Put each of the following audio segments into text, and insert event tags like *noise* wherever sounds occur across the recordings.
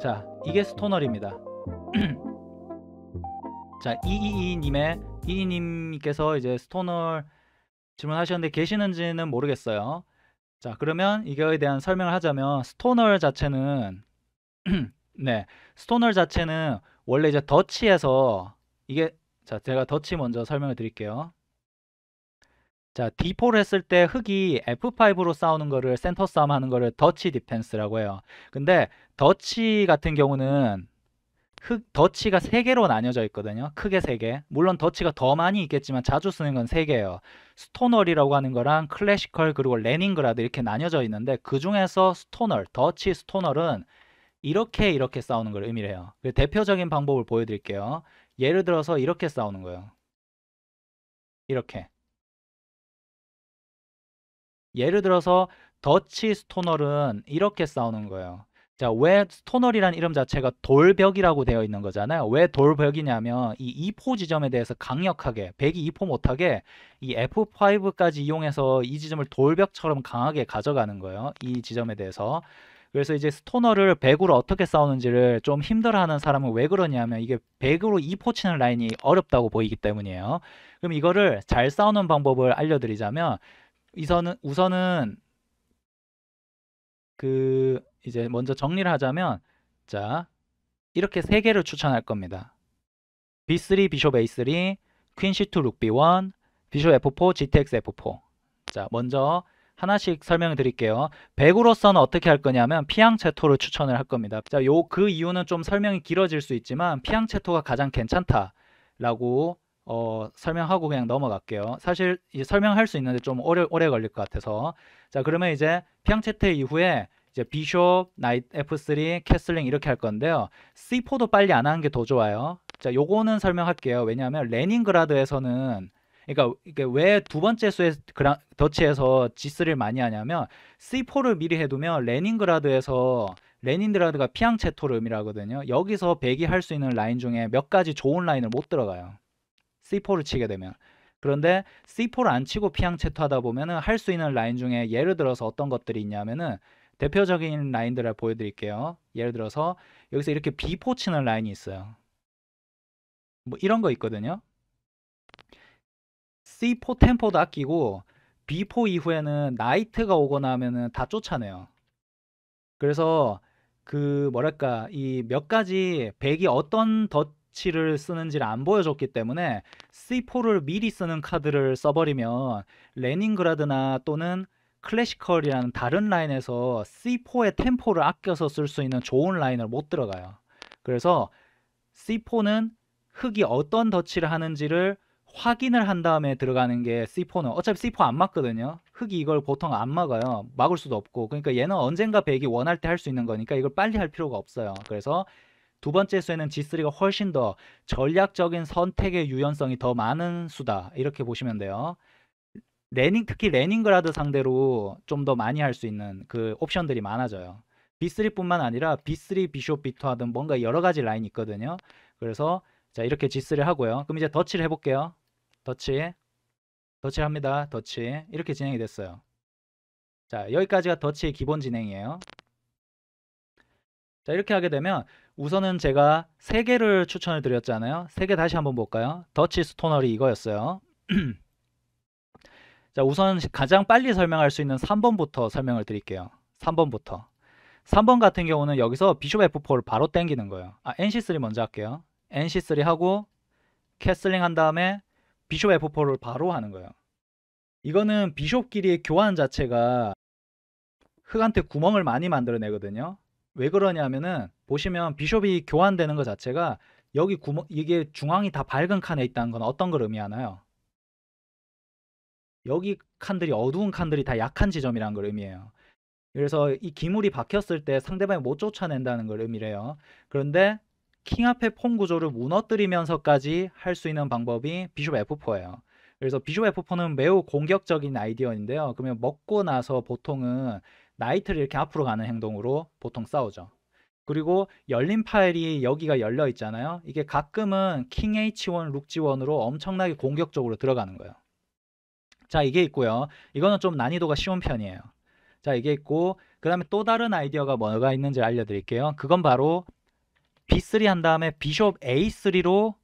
자, 이게 스토널입니다. *clears throat* 자, 이이이님의 이이님께서 이제 스토널 질문하셨는데 계시는지는 모르겠어요. 자, 그러면 이거에 대한 설명을 하자면 스토널 자체는 *clears throat* 네, 스토널 자체는 원래 이제 더치에서 이게 자, 제가 더치 먼저 설명을 드릴게요. 자, D4를 했을 때 흑이 F5로 싸우는 거를 센터 싸움 하는 거를 더치 디펜스라고 해요. 근데 더치 같은 경우는 흑 더치가 세개로 나뉘어져 있거든요. 크게 세 개 물론 더치가 더 많이 있겠지만 자주 쓰는 건 세개예요 스토널이라고 하는 거랑 클래시컬 그리고 레닝그라드 이렇게 나뉘어져 있는데 그중에서 스토널, 더치 스토널은 이렇게 이렇게 싸우는 걸 의미해요. 대표적인 방법을 보여드릴게요. 예를 들어서 이렇게 싸우는 거예요. 이렇게. 예를 들어서 더치 스토널은 이렇게 싸우는 거예요. 자, 왜 스토널이란 이름 자체가 돌벽이라고 되어 있는 거잖아요. 왜 돌벽이냐면 이 2포 지점에 대해서 강력하게 100이 2포 못하게 이 F5까지 이용해서 이 지점을 돌벽처럼 강하게 가져가는 거예요. 이 지점에 대해서. 그래서 이제 스토너를 100으로 어떻게 싸우는지를 좀 힘들어하는 사람은 왜 그러냐면 이게 100으로 2포 치는 라인이 어렵다고 보이기 때문이에요. 그럼 이거를 잘 싸우는 방법을 알려드리자면 우선은 우선은 그 이제 먼저 정리를 하자면 자 이렇게 세 개를 추천할 겁니다. B3 비숍 A3, 퀸 C2 룩 B1, 비숍 F4, GTX F4. 자 먼저 하나씩 설명을 드릴게요. 100으로서는 어떻게 할 거냐면 피앙체토를 추천을 할 겁니다. 자, 요 그 이유는 좀 설명이 길어질 수 있지만 피앙체토가 가장 괜찮다라고 어, 설명하고 그냥 넘어갈게요. 사실 이 설명할 수 있는데 좀 오래, 오래 걸릴 것 같아서 자 그러면 이제 평 채택 이후에 이제 비숍, 나이트, F3, 캐슬링 이렇게 할 건데요. C4도 빨리 안 하는 게 더 좋아요. 자 요거는 설명할게요. 왜냐하면 레닌그라드에서는 그러니까 이게 왜 두 번째 수에 그라, 더치에서 G3를 많이 하냐면 C4를 미리 해두면 레닌그라드에서 레닌그라드가 피앙체토를 의미하거든요. 여기서 배기할 수 있는 라인 중에 몇 가지 좋은 라인을 못 들어가요. C4를 치게 되면 그런데 C4를 안 치고 피앙체토 하다 보면은 할수 있는 라인 중에 예를 들어서 어떤 것들이 있냐면은 대표적인 라인들을 보여드릴게요. 예를 들어서 여기서 이렇게 B4 치는 라인이 있어요. 뭐 이런 거 있거든요. C4 템포도 아끼고 B4 이후에는 나이트가 오거나 하면은 다 쫓아내요. 그래서 그 뭐랄까 이 몇 가지 백이 어떤 더 치를 쓰는지를 안 보여줬기 때문에 C4를 미리 쓰는 카드를 써버리면 레닌그라드나 또는 클래시컬이라는 다른 라인에서 C4의 템포를 아껴서 쓸 수 있는 좋은 라인을 못 들어가요. 그래서 C4는 흙이 어떤 덧치를 하는지를 확인을 한 다음에 들어가는 게 C4는 어차피 C4 안 맞거든요. 흙이 이걸 보통 안 막아요. 막을 수도 없고 그러니까 얘는 언젠가 백이 원할 때 할 수 있는 거니까 이걸 빨리 할 필요가 없어요. 그래서 두 번째 수에는 G3가 훨씬 더 전략적인 선택의 유연성이 더 많은 수다 이렇게 보시면 돼요. 레닝 특히 레닝그라드 상대로 좀 더 많이 할 수 있는 그 옵션들이 많아져요. B3뿐만 아니라 B3, 비숍, 비2 하든 뭔가 여러 가지 라인이 있거든요. 그래서 자 이렇게 G3를 하고요. 그럼 이제 더치를 해볼게요. 더치, 더치 합니다. 더치 이렇게 진행이 됐어요. 자 여기까지가 더치의 기본 진행이에요. 자 이렇게 하게 되면 우선은 제가 3개를 추천을 드렸잖아요. 3개 다시 한번 볼까요? 더치 스토너리 이거였어요. *clears throat* 자, 우선 가장 빨리 설명할 수 있는 3번부터 설명을 드릴게요. 3번부터. 3번 같은 경우는 여기서 비숍 F4를 바로 땡기는 거예요. 아, NC3 먼저 할게요. NC3 하고 캐슬링 한 다음에 비숍 F4를 바로 하는 거예요. 이거는 비숍끼리의 교환 자체가 흑한테 구멍을 많이 만들어내거든요. 왜 그러냐면은 보시면 비숍이 교환되는 것 자체가 여기 구멍 이게 중앙이 다 밝은 칸에 있다는 건 어떤 걸 의미하나요? 여기 칸들이 어두운 칸들이 다 약한 지점이라는 걸 의미해요. 그래서 이 기물이 박혔을 때 상대방이 못 쫓아낸다는 걸의미해요 그런데 킹 앞에 폰 구조를 무너뜨리면서까지 할 수 있는 방법이 비숍 F4예요. 그래서 비숍 F4는 매우 공격적인 아이디어인데요. 그러면 먹고 나서 보통은 나이트를 이렇게 앞으로 가는 행동으로 보통 싸우죠. 그리고 열린 파일이 여기가 열려 있잖아요. 이게 가끔은 킹 h1, 룩 g1으로 엄청나게 공격적으로 들어가는 거예요. 자, 이게 있고요. 이거는 좀 난이도가 쉬운 편이에요. 자, 이게 있고 그 다음에 또 다른 아이디어가 뭐가 있는지 알려드릴게요. 그건 바로 B3 한 다음에 비숍 A3로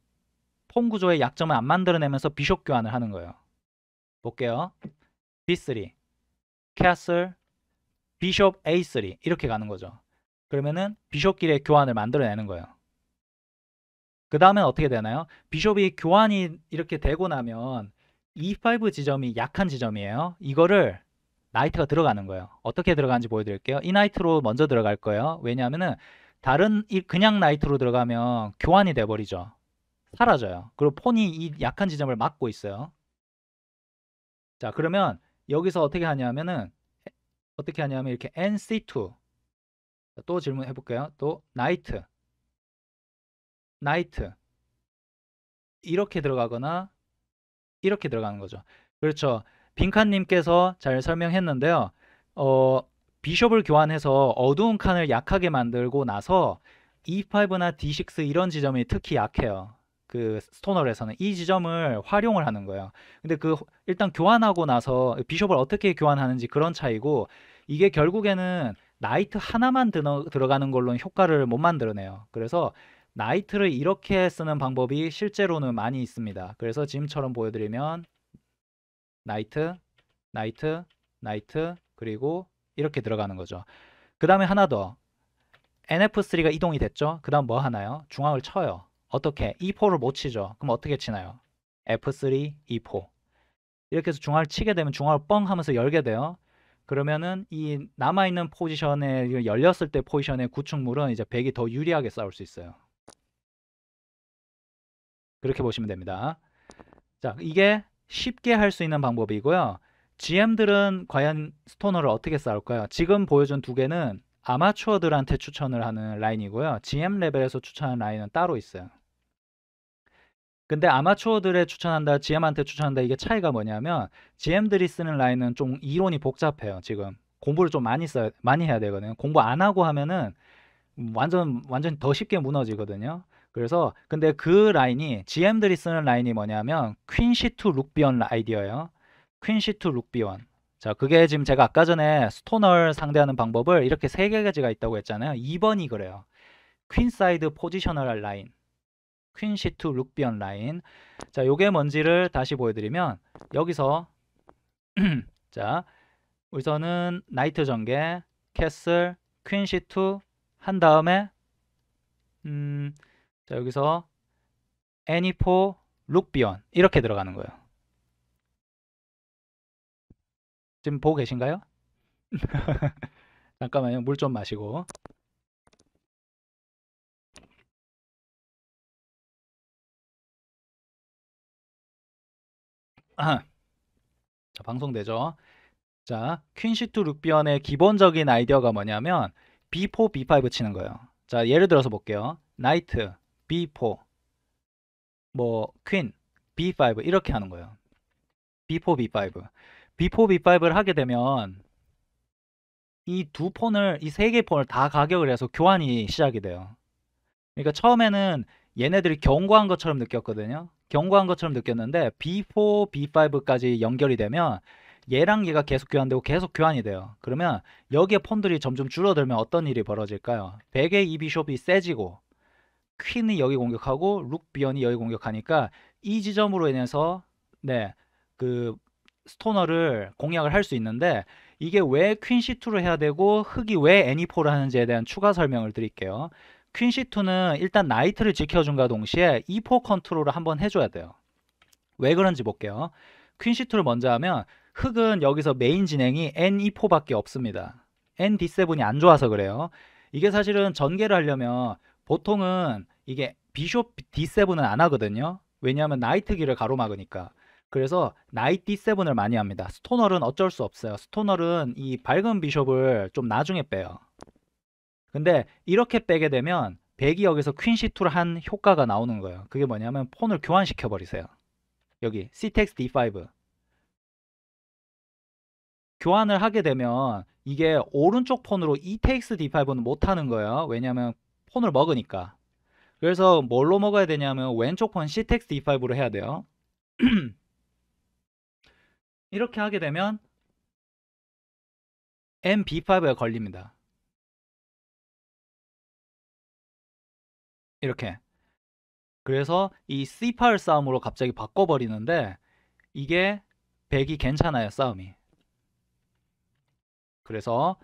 폰 구조의 약점을 안 만들어내면서 비숍 교환을 하는 거예요. 볼게요. B3, 캐슬, 비숍 A3 이렇게 가는 거죠. 그러면은 비숍끼리의 교환을 만들어내는 거예요. 그 다음엔 어떻게 되나요? 비숍이 교환이 이렇게 되고 나면 E5 지점이 약한 지점이에요. 이거를 나이트가 들어가는 거예요. 어떻게 들어가는지 보여드릴게요. 이 나이트로 먼저 들어갈 거예요. 왜냐하면은 다른 그냥 나이트로 들어가면 교환이 돼버리죠. 사라져요. 그리고 폰이 이 약한 지점을 막고 있어요. 자 그러면 여기서 어떻게 하냐면은 어떻게 하냐면 이렇게 NC2 또 질문해 볼게요. 또 나이트, 나이트 이렇게 들어가거나 이렇게 들어가는 거죠. 그렇죠. 빈칸님께서 잘 설명했는데요. 어, 비숍을 교환해서 어두운 칸을 약하게 만들고 나서 E5나 D6 이런 지점이 특히 약해요. 그 스토널에서는 이 지점을 활용을 하는 거예요. 근데 그 일단 교환하고 나서 비숍을 어떻게 교환하는지 그런 차이고 이게 결국에는 나이트 하나만 들어, 들어가는 걸로는 효과를 못 만들어내요. 그래서 나이트를 이렇게 쓰는 방법이 실제로는 많이 있습니다. 그래서 지금처럼 보여드리면 나이트, 나이트, 나이트 그리고 이렇게 들어가는 거죠. 그 다음에 하나 더 NF3가 이동이 됐죠. 그 다음 뭐 하나요? 중앙을 쳐요. 어떻게? E4를 못 치죠. 그럼 어떻게 치나요? F3, E4 이렇게 해서 중앙을 치게 되면 중앙을 뻥 하면서 열게 돼요. 그러면은 이 남아 있는 포지션에 열렸을 때 포지션의 구축물은 이제 백이 더 유리하게 싸울 수 있어요. 그렇게 보시면 됩니다. 자, 이게 쉽게 할 수 있는 방법이고요. GM들은 과연 스토너를 어떻게 싸울까요? 지금 보여준 두 개는 아마추어들한테 추천을 하는 라인이고요. GM 레벨에서 추천하는 라인은 따로 있어요. 근데 아마추어들의 추천한다, GM한테 추천한다 이게 차이가 뭐냐면 GM들이 쓰는 라인은 좀 이론이 복잡해요. 지금 공부를 좀 많이 써 많이 해야 되거든요. 공부 안 하고 하면은 완전 완전 더 쉽게 무너지거든요. 그래서 근데 그 라인이 GM들이 쓰는 라인이 뭐냐면 퀸시 투 룩비언 아이디어예요. 퀸시 투 룩비언. 자, 그게 지금 제가 아까 전에 스톤을 상대하는 방법을 이렇게 세 가지가 있다고 했잖아요. 2번이 그래요. 퀸사이드 포지셔널 라인. 퀸시 투 룩비언 라인. 자, 요게 뭔지를 다시 보여드리면 여기서 *clears throat* 자 우선은 나이트 전개, 캐슬, 퀸시 투한 다음에 음, 자 여기서 애니포 룩비언 이렇게 들어가는 거예요. 지금 보고 계신가요? *laughs* 잠깐만요. 물 좀 마시고. *clears throat* 자, 방송되죠. 자, 퀸시투루피언의 기본적인 아이디어가 뭐냐면 B4, B5 치는 거예요. 자, 예를 들어서 볼게요. 나이트, B4, 뭐 퀸, B5 이렇게 하는 거예요. B4, B5. B4, B5를 하게 되면 이 두 폰을, 이 세 개의 폰을 다 가격을 해서 교환이 시작이 돼요. 그러니까 처음에는 얘네들이 경고한 것처럼 느꼈거든요. 경고한 것처럼 느꼈는데 B4, B5까지 연결이 되면 얘랑 얘가 계속 교환되고 계속 교환이 돼요. 그러면 여기에 폰들이 점점 줄어들면 어떤 일이 벌어질까요? 백의 이 비숍이 세지고 퀸이 여기 공격하고 룩 비언이 여기 공격하니까 이 지점으로 인해서 네 그 스토너를 공략을 할 수 있는데 이게 왜 퀸 C2로 해야 되고 흑이 왜 애니포를 하는지에 대한 추가 설명을 드릴게요. 퀸시2는 일단 나이트를 지켜준과 동시에 E4 컨트롤을 한번 해줘야 돼요. 왜 그런지 볼게요. 퀸시2를 먼저 하면 흑은 여기서 메인 진행이 N24밖에 e 없습니다. ND7이 안 좋아서 그래요. 이게 사실은 전개를 하려면 보통은 이게 비숍 D7은 안 하거든요. 왜냐하면 나이트기를 가로막으니까. 그래서 나이트 D7을 많이 합니다. 스토널은 어쩔 수 없어요. 스토널은 이 밝은 비숍을 좀 나중에 빼요. 근데 이렇게 빼게 되면 백이 여기서 퀸시2를한 효과가 나오는 거예요. 그게 뭐냐면 폰을 교환시켜 버리세요. 여기 Ctex D5 교환을 하게 되면 이게 오른쪽 폰으로 e t x D5는 못하는 거예요. 왜냐면 폰을 먹으니까. 그래서 뭘로 먹어야 되냐면 왼쪽 폰 Ctex D5로 해야 돼요. *clears throat* 이렇게 하게 되면 MB5에 걸립니다. 이렇게 그래서 이 c 파일 싸움으로 갑자기 바꿔버리는데 이게 백이 괜찮아요 싸움이 그래서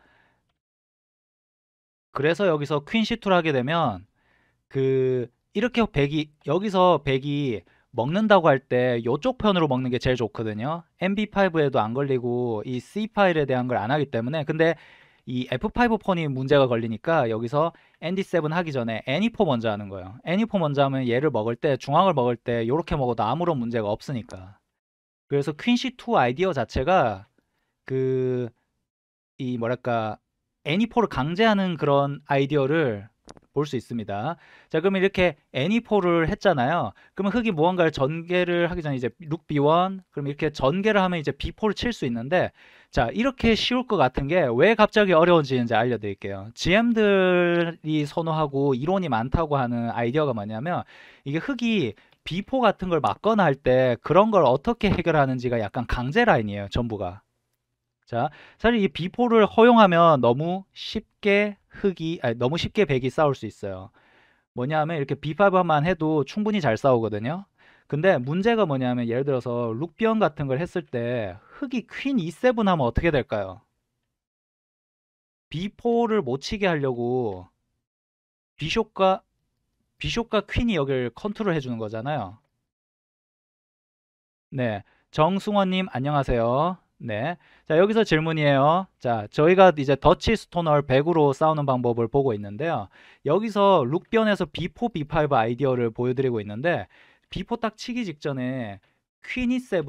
그래서 여기서 퀸시2를 하게 되면 그 이렇게 백이 여기서 백이 먹는다고 할 때 이쪽 편으로 먹는 게 제일 좋거든요. MB5에도 안 걸리고 이 C 파일에 대한 걸 안 하기 때문에 근데 이 F5 폰이 문제가 걸리니까 여기서 앤디 세븐 하기 전에 애니포 e 먼저 하는 거예요. 애니포 e 먼저 하면 얘를 먹을 때 중앙을 먹을 때 이렇게 먹어도 아무런 문제가 없으니까. 그래서 퀸시 2 아이디어 자체가 그 이 뭐랄까 애니포를 e 강제하는 그런 아이디어를 볼 수 있습니다. 자, 그럼 이렇게 애니포를 했잖아요. 그러면 흙이 무언가를 전개를 하기 전에 이제 룩 B1 그럼 이렇게 전개를 하면 이제 B4를 칠 수 있는데 자, 이렇게 쉬울 것 같은 게 왜 갑자기 어려운지 이제 알려드릴게요. GM들이 선호하고 이론이 많다고 하는 아이디어가 뭐냐면 이게 흙이 비포 같은 걸 막거나 할 때 그런 걸 어떻게 해결하는지가 약간 강제 라인이에요, 전부가. 자, 사실 이 비포를 허용하면 너무 쉽게 흙이, 아니, 너무 쉽게 백이 싸울 수 있어요. 뭐냐 면 이렇게 비파바만 해도 충분히 잘 싸우거든요. 근데 문제가 뭐냐면 예를 들어서 룩비언 같은 걸 했을 때 흑이 퀸 E7 하면 어떻게 될까요? B4를 못 치게 하려고 비숍과 비숍과 퀸이 여기를 컨트롤 해주는 거잖아요. 네, 정승원님 안녕하세요. 네, 자 여기서 질문이에요. 자, 저희가 이제 더치 스토널 100으로 싸우는 방법을 보고 있는데요. 여기서 룩변에서 B4, B5 아이디어를 보여드리고 있는데 B4 딱 치기 직전에 퀸이 7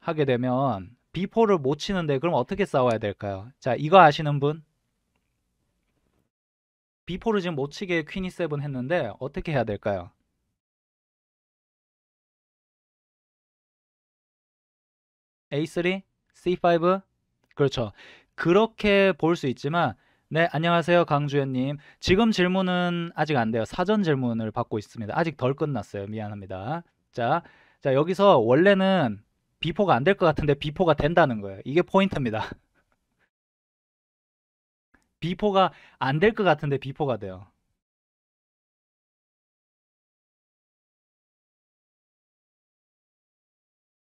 하게 되면 B4를 못 치는데 그럼 어떻게 싸워야 될까요? 자 이거 아시는 분? B4를 지금 못 치게 퀸이 세븐 했는데 어떻게 해야 될까요? A3, C5 그렇죠. 그렇게 볼 수 있지만 네, 안녕하세요. 강주현님. 지금 질문은 아직 안 돼요. 사전 질문을 받고 있습니다. 아직 덜 끝났어요. 미안합니다. 자, 자 여기서 원래는 비포가 안 될 것 같은데 비포가 된다는 거예요. 이게 포인트입니다. *laughs* 비포가 안 될 것 같은데 비포가 돼요.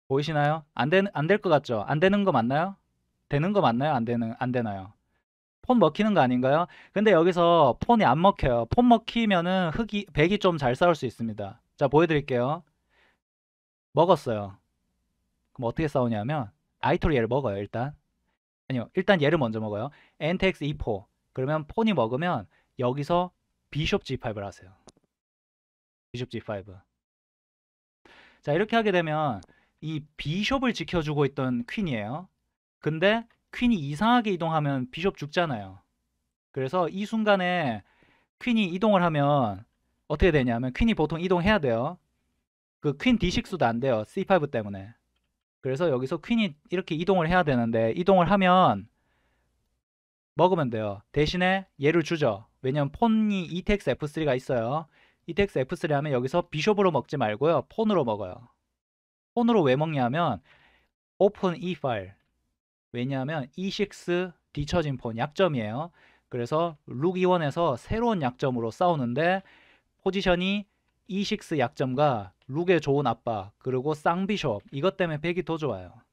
보이시나요? 안 되는 안될 것 같죠? 안 되는 거 맞나요? 되는 거 맞나요? 안 되는 안 되나요? 폰 먹히는 거 아닌가요? 근데 여기서 폰이 안 먹혀요. 폰 먹히면은 흙이 백이 좀 잘 싸울 수 있습니다. 자 보여드릴게요. 먹었어요. 그럼 어떻게 싸우냐면 아이토로 얘를 먹어요 일단 아니요 일단 얘를 먼저 먹어요 엔텍스 2 4 그러면 폰이 먹으면 여기서 비숍 G5를 하세요 비숍 G5 자 이렇게 하게 되면 이 비숍을 지켜주고 있던 퀸이에요 근데 퀸이 이상하게 이동하면 비숍 죽잖아요 그래서 이 순간에 퀸이 이동을 하면 어떻게 되냐면 퀸이 보통 이동해야 돼요 그 퀸 D6도 안 돼요 C5 때문에 그래서 여기서 퀸이 이렇게 이동을 해야 되는데 이동을 하면 먹으면 돼요. 대신에 얘를 주죠. 왜냐면 폰이 ETX F3가 있어요. ETX F3 하면 여기서 비숍으로 먹지 말고요. 폰으로 먹어요. 폰으로 왜 먹냐면 오픈 E 파일 왜냐하면 E6 뒤처진 폰 약점이에요. 그래서 룩2원에서 새로운 약점으로 싸우는데 포지션이 E6 약점과 룩의 좋은 아빠 그리고 쌍비숍 이것 때문에 팩이 더 좋아요.